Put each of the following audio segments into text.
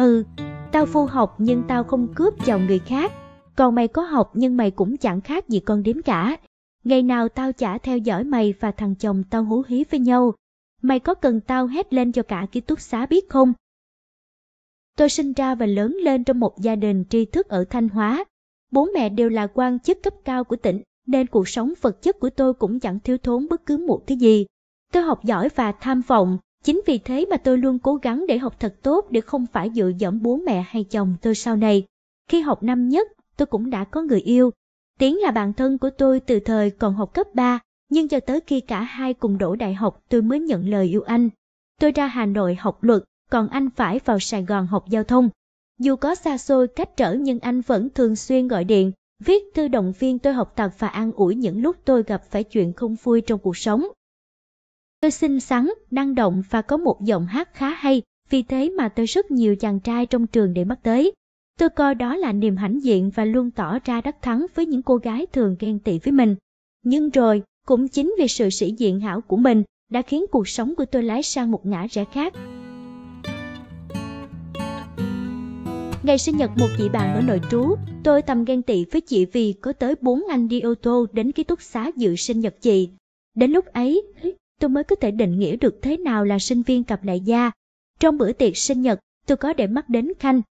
Ừ, tao phu học nhưng tao không cướp chồng người khác. Còn mày có học nhưng mày cũng chẳng khác gì con đếm cả. Ngày nào tao chả theo dõi mày và thằng chồng tao hú hí với nhau. Mày có cần tao hét lên cho cả ký túc xá biết không? Tôi sinh ra và lớn lên trong một gia đình tri thức ở Thanh Hóa. Bố mẹ đều là quan chức cấp cao của tỉnh, nên cuộc sống vật chất của tôi cũng chẳng thiếu thốn bất cứ một thứ gì. Tôi học giỏi và tham vọng, Chính vì thế mà tôi luôn cố gắng để học thật tốt để không phải dựa dẫm bố mẹ hay chồng tôi sau này. Khi học năm nhất, tôi cũng đã có người yêu. Tiến là bạn thân của tôi từ thời còn học cấp 3, nhưng cho tới khi cả hai cùng đổ đại học tôi mới nhận lời yêu anh. Tôi ra Hà Nội học luật, còn anh phải vào Sài Gòn học giao thông. Dù có xa xôi cách trở nhưng anh vẫn thường xuyên gọi điện, viết thư động viên tôi học tập và an ủi những lúc tôi gặp phải chuyện không vui trong cuộc sống. Tôi xinh xắn, năng động và có một giọng hát khá hay, vì thế mà tôi rất nhiều chàng trai trong trường để mắt tới. Tôi coi đó là niềm hãnh diện và luôn tỏ ra đắc thắng với những cô gái thường ghen tị với mình. Nhưng rồi, cũng chính vì sự sĩ diện hảo của mình đã khiến cuộc sống của tôi lái sang một ngã rẽ khác. Ngày sinh nhật một chị bạn ở nội trú, tôi tầm ghen tị với chị vì có tới bốn anh đi ô tô đến ký túc xá dự sinh nhật chị. Đến lúc ấy, tôi mới có thể định nghĩa được thế nào là sinh viên cặp đại gia. Trong bữa tiệc sinh nhật, tôi có để mắt đến Khanh.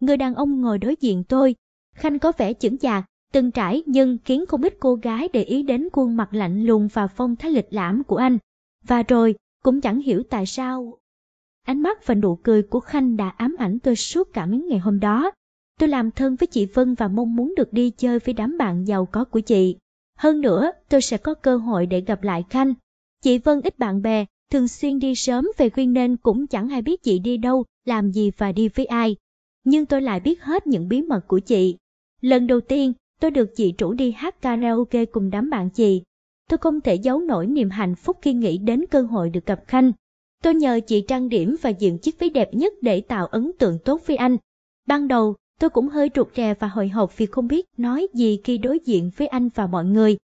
Người đàn ông ngồi đối diện tôi. Khanh có vẻ chững chạc, từng trải nhưng khiến không ít cô gái để ý đến khuôn mặt lạnh lùng và phong thái lịch lãm của anh. Và rồi, cũng chẳng hiểu tại sao. Ánh mắt và nụ cười của Khanh đã ám ảnh tôi suốt cả mấy ngày hôm đó. Tôi làm thân với chị Vân và mong muốn được đi chơi với đám bạn giàu có của chị. Hơn nữa, tôi sẽ có cơ hội để gặp lại Khanh Chị Vân ít bạn bè, thường xuyên đi sớm về khuyên nên cũng chẳng ai biết chị đi đâu, làm gì và đi với ai. Nhưng tôi lại biết hết những bí mật của chị. Lần đầu tiên, tôi được chị chủ đi hát karaoke cùng đám bạn chị. Tôi không thể giấu nổi niềm hạnh phúc khi nghĩ đến cơ hội được gặp Khanh. Tôi nhờ chị trang điểm và diện chiếc váy đẹp nhất để tạo ấn tượng tốt với anh. Ban đầu, tôi cũng hơi trục trè và hồi hộp vì không biết nói gì khi đối diện với anh và mọi người.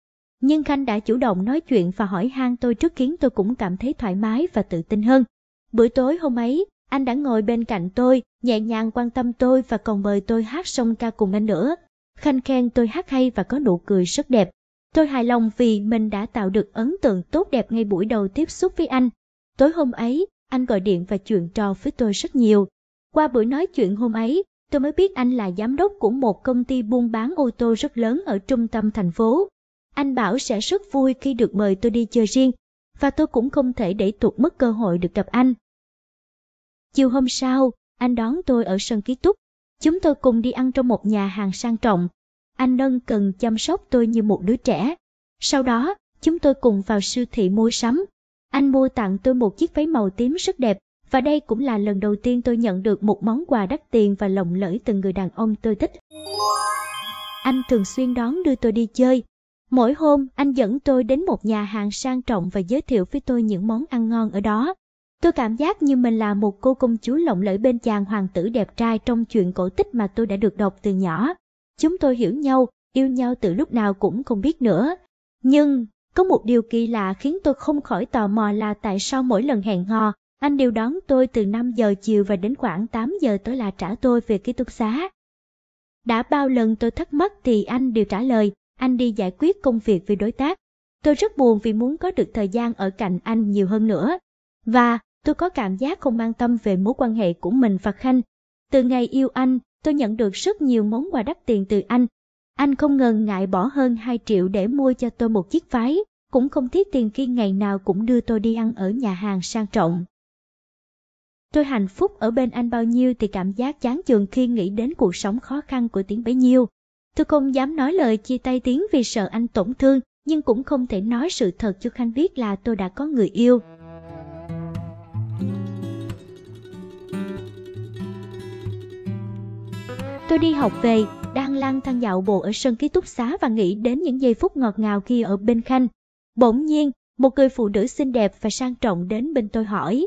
Nhưng Khanh đã chủ động nói chuyện và hỏi han tôi trước khiến tôi cũng cảm thấy thoải mái và tự tin hơn. Bữa tối hôm ấy, anh đã ngồi bên cạnh tôi, nhẹ nhàng quan tâm tôi và còn mời tôi hát song ca cùng anh nữa. Khanh khen tôi hát hay và có nụ cười rất đẹp. Tôi hài lòng vì mình đã tạo được ấn tượng tốt đẹp ngay buổi đầu tiếp xúc với anh. Tối hôm ấy, anh gọi điện và chuyện trò với tôi rất nhiều. Qua buổi nói chuyện hôm ấy, tôi mới biết anh là giám đốc của một công ty buôn bán ô tô rất lớn ở trung tâm thành phố. Anh bảo sẽ rất vui khi được mời tôi đi chơi riêng, và tôi cũng không thể để tuột mất cơ hội được gặp anh. Chiều hôm sau, anh đón tôi ở sân ký túc. Chúng tôi cùng đi ăn trong một nhà hàng sang trọng. Anh Nân cần chăm sóc tôi như một đứa trẻ. Sau đó, chúng tôi cùng vào siêu thị mua sắm. Anh mua tặng tôi một chiếc váy màu tím rất đẹp và đây cũng là lần đầu tiên tôi nhận được một món quà đắt tiền và lộng lẫy từ người đàn ông tôi thích. Anh thường xuyên đón đưa tôi đi chơi, Mỗi hôm, anh dẫn tôi đến một nhà hàng sang trọng và giới thiệu với tôi những món ăn ngon ở đó. Tôi cảm giác như mình là một cô công chúa lộng lẫy bên chàng hoàng tử đẹp trai trong chuyện cổ tích mà tôi đã được đọc từ nhỏ. Chúng tôi hiểu nhau, yêu nhau từ lúc nào cũng không biết nữa. Nhưng, có một điều kỳ lạ khiến tôi không khỏi tò mò là tại sao mỗi lần hẹn hò, anh đều đón tôi từ 5 giờ chiều và đến khoảng 8 giờ tối là trả tôi về ký túc xá. Đã bao lần tôi thắc mắc thì anh đều trả lời, anh đi giải quyết công việc với đối tác. Tôi rất buồn vì muốn có được thời gian ở cạnh anh nhiều hơn nữa. Và tôi có cảm giác không an tâm về mối quan hệ của mình và Khanh. Từ ngày yêu anh, tôi nhận được rất nhiều món quà đắt tiền từ anh. Anh không ngần ngại bỏ hơn 2 triệu để mua cho tôi một chiếc váy, cũng không tiếc tiền khi ngày nào cũng đưa tôi đi ăn ở nhà hàng sang trọng. Tôi hạnh phúc ở bên anh bao nhiêu thì cảm giác chán chường khi nghĩ đến cuộc sống khó khăn của Tiến bấy nhiêu. Tôi không dám nói lời chia tay tiếng vì sợ anh tổn thương, nhưng cũng không thể nói sự thật cho Khanh biết là tôi đã có người yêu. Tôi đi học về, đang lang thang dạo bộ ở sân ký túc xá và nghĩ đến những giây phút ngọt ngào khi ở bên Khanh. Bỗng nhiên, một người phụ nữ xinh đẹp và sang trọng đến bên tôi hỏi,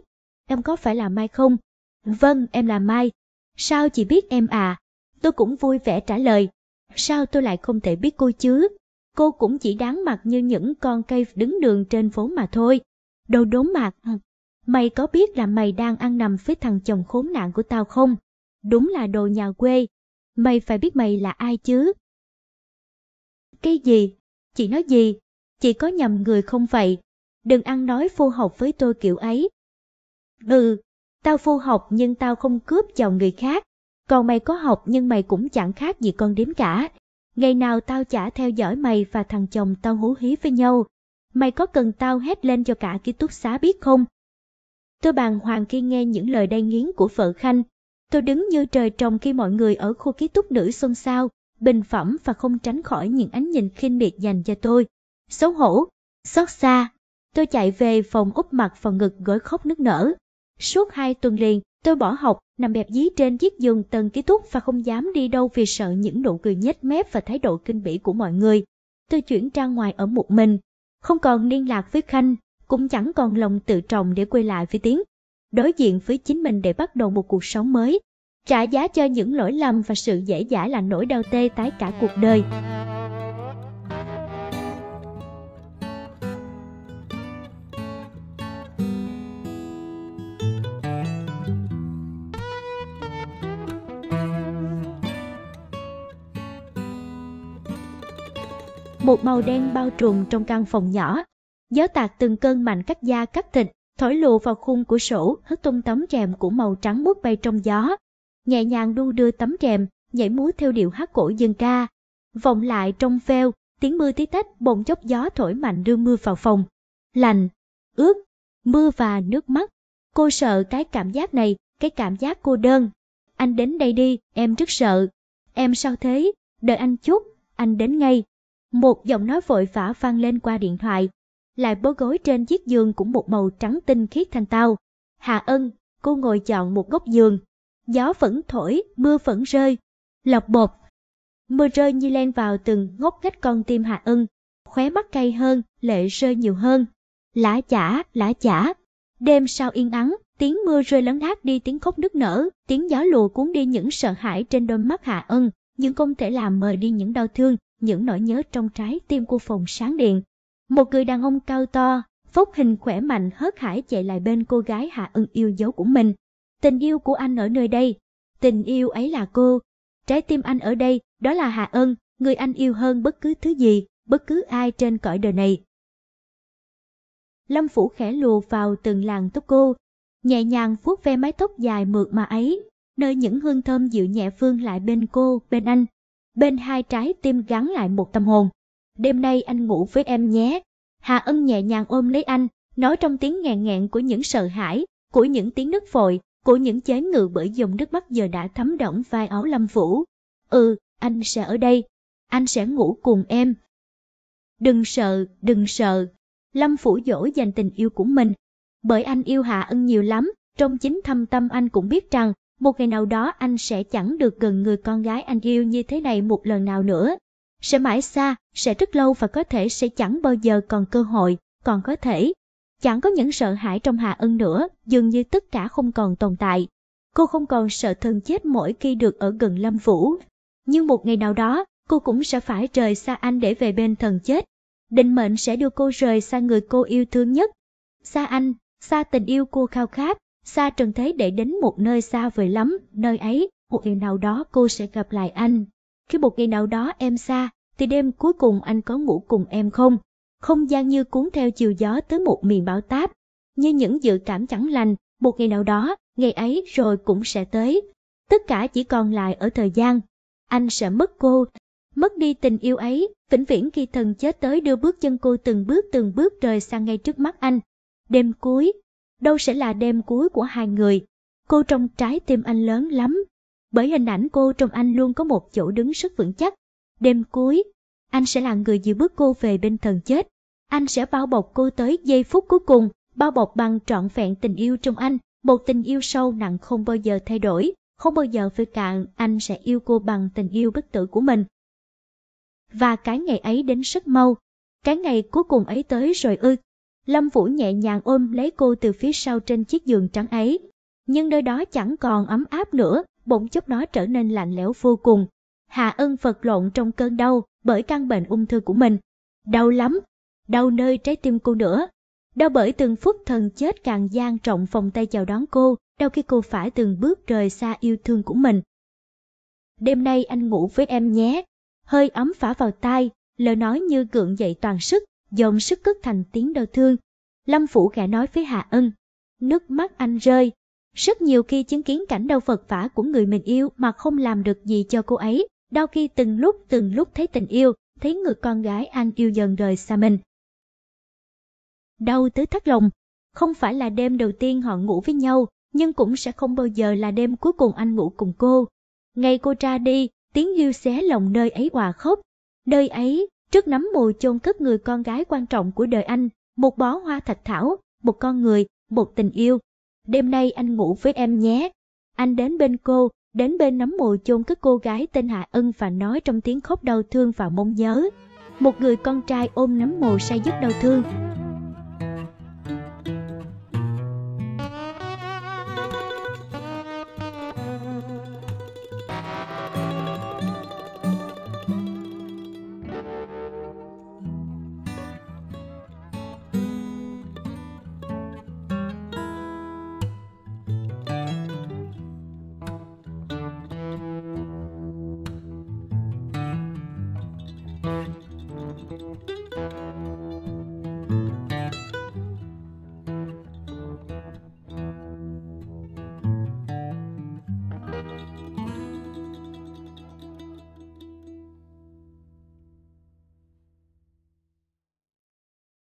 em có phải là Mai không? Vâng, em là Mai. Sao chị biết em à? Tôi cũng vui vẻ trả lời, Sao tôi lại không thể biết cô chứ? Cô cũng chỉ đáng mặt như những con cây đứng đường trên phố mà thôi. Đồ đốn mặt, mày có biết là mày đang ăn nằm với thằng chồng khốn nạn của tao không? Đúng là đồ nhà quê, mày phải biết mày là ai chứ? Cái gì? Chị nói gì? Chị có nhầm người không vậy? Đừng ăn nói phô học với tôi kiểu ấy. Ừ, tao phô học nhưng tao không cướp chồng người khác. Còn mày có học nhưng mày cũng chẳng khác gì con đếm cả. Ngày nào tao chả theo dõi mày và thằng chồng tao hú hí với nhau. Mày có cần tao hét lên cho cả ký túc xá biết không? Tôi bàng hoàng khi nghe những lời đay nghiến của vợ Khanh. Tôi đứng như trời trồng khi mọi người ở khu ký túc nữ xôn xao, bình phẩm và không tránh khỏi những ánh nhìn khinh miệt dành cho tôi. Xấu hổ, xót xa, tôi chạy về phòng úp mặt vào ngực gối khóc nức nở. Suốt hai tuần liền, tôi bỏ học nằm bẹp dí trên chiếc giường tần ký túc và không dám đi đâu vì sợ những nụ cười nhếch mép và thái độ kinh bỉ của mọi người. Tôi chuyển ra ngoài ở một mình, không còn liên lạc với Khanh, cũng chẳng còn lòng tự trọng để quay lại với Tiến. Đối diện với chính mình để bắt đầu một cuộc sống mới, trả giá cho những lỗi lầm và sự dễ dãi là nỗi đau tê tái cả cuộc đời. một màu đen bao trùm trong căn phòng nhỏ. Gió tạt từng cơn mạnh cắt da cắt thịt, thổi lùa vào khung của sổ, hất tung tấm rèm của màu trắng mút bay trong gió. Nhẹ nhàng đu đưa tấm rèm, nhảy múa theo điệu hát cổ dân ca. Vòng lại trong veo, tiếng mưa tí tách bỗng chốc gió thổi mạnh đưa mưa vào phòng. Lành, ướt, mưa và nước mắt. Cô sợ cái cảm giác này, cái cảm giác cô đơn. Anh đến đây đi, em rất sợ. Em sao thế? Đợi anh chút, anh đến ngay một giọng nói vội vã vang lên qua điện thoại. Lại bố gối trên chiếc giường cũng một màu trắng tinh khiết thanh tao. Hạ ân, cô ngồi chọn một góc giường. Gió vẫn thổi, mưa vẫn rơi. Lọc bột. Mưa rơi như len vào từng ngóc ngách con tim Hạ ân. Khóe mắt cay hơn, lệ rơi nhiều hơn. Lã chả, lã chả. Đêm sau yên ắng, tiếng mưa rơi lấn át đi tiếng khóc nức nở, tiếng gió lùa cuốn đi những sợ hãi trên đôi mắt Hạ ân, nhưng không thể làm mờ đi những đau thương những nỗi nhớ trong trái tim của phòng sáng điện. Một người đàn ông cao to, phốc hình khỏe mạnh hớt hải chạy lại bên cô gái Hạ Ân yêu dấu của mình. Tình yêu của anh ở nơi đây, tình yêu ấy là cô. Trái tim anh ở đây, đó là Hạ Ân, người anh yêu hơn bất cứ thứ gì, bất cứ ai trên cõi đời này. Lâm Phủ khẽ lùa vào từng làng tóc cô, nhẹ nhàng vuốt ve mái tóc dài mượt mà ấy, nơi những hương thơm dịu nhẹ phương lại bên cô, bên anh bên hai trái tim gắn lại một tâm hồn. Đêm nay anh ngủ với em nhé. Hà Ân nhẹ nhàng ôm lấy anh, nói trong tiếng ngàn ngẹn của những sợ hãi, của những tiếng nức vội, của những chế ngự bởi dòng nước mắt giờ đã thấm đẫm vai áo Lâm Vũ. Ừ, anh sẽ ở đây, anh sẽ ngủ cùng em. Đừng sợ, đừng sợ. Lâm phủ dỗ dành tình yêu của mình, bởi anh yêu hà Ân nhiều lắm, trong chính thâm tâm anh cũng biết rằng một ngày nào đó anh sẽ chẳng được gần người con gái anh yêu như thế này một lần nào nữa. Sẽ mãi xa, sẽ rất lâu và có thể sẽ chẳng bao giờ còn cơ hội, còn có thể. Chẳng có những sợ hãi trong Hạ Ân nữa, dường như tất cả không còn tồn tại. Cô không còn sợ thân chết mỗi khi được ở gần Lâm Vũ. Nhưng một ngày nào đó, cô cũng sẽ phải rời xa anh để về bên thần chết. Định mệnh sẽ đưa cô rời xa người cô yêu thương nhất. Xa anh, xa tình yêu cô khao khát, xa trần thế để đến một nơi xa vời lắm, nơi ấy, một ngày nào đó cô sẽ gặp lại anh. Khi một ngày nào đó em xa, thì đêm cuối cùng anh có ngủ cùng em không? Không gian như cuốn theo chiều gió tới một miền bão táp, như những dự cảm chẳng lành, một ngày nào đó, ngày ấy rồi cũng sẽ tới. Tất cả chỉ còn lại ở thời gian. Anh sẽ mất cô, mất đi tình yêu ấy, vĩnh viễn khi thần chết tới đưa bước chân cô từng bước từng bước rời sang ngay trước mắt anh. Đêm cuối, đâu sẽ là đêm cuối của hai người. Cô trong trái tim anh lớn lắm, bởi hình ảnh cô trong anh luôn có một chỗ đứng rất vững chắc. Đêm cuối, anh sẽ là người dìu bước cô về bên thần chết. Anh sẽ bao bọc cô tới giây phút cuối cùng, bao bọc bằng trọn vẹn tình yêu trong anh, một tình yêu sâu nặng không bao giờ thay đổi, không bao giờ phơi cạn, anh sẽ yêu cô bằng tình yêu bất tử của mình. Và cái ngày ấy đến rất mau, cái ngày cuối cùng ấy tới rồi ư, Lâm Vũ nhẹ nhàng ôm lấy cô từ phía sau trên chiếc giường trắng ấy. Nhưng nơi đó chẳng còn ấm áp nữa, bỗng chốc đó trở nên lạnh lẽo vô cùng. Hạ ân vật lộn trong cơn đau bởi căn bệnh ung thư của mình. Đau lắm, đau nơi trái tim cô nữa. Đau bởi từng phút thần chết càng gian trọng phòng tay chào đón cô, đau khi cô phải từng bước rời xa yêu thương của mình. Đêm nay anh ngủ với em nhé. Hơi ấm phả vào tai, lời nói như gượng dậy toàn sức, dồn sức cất thành tiếng đau thương. Lâm Phủ khẽ nói với Hà Ân, nước mắt anh rơi. Rất nhiều khi chứng kiến cảnh đau vật vả của người mình yêu mà không làm được gì cho cô ấy, đau khi từng lúc từng lúc thấy tình yêu, thấy người con gái anh yêu dần rời xa mình. Đau tới thắt lòng, không phải là đêm đầu tiên họ ngủ với nhau, nhưng cũng sẽ không bao giờ là đêm cuối cùng anh ngủ cùng cô. Ngày cô ra đi, tiếng yêu xé lòng nơi ấy hòa khóc, nơi ấy Trước nắm mùi chôn cất người con gái quan trọng của đời anh, một bó hoa thạch thảo, một con người, một tình yêu. Đêm nay anh ngủ với em nhé. Anh đến bên cô, đến bên nắm mùi chôn cất cô gái tên Hạ Ân và nói trong tiếng khóc đau thương và mong nhớ. Một người con trai ôm nắm mồ say giấc đau thương,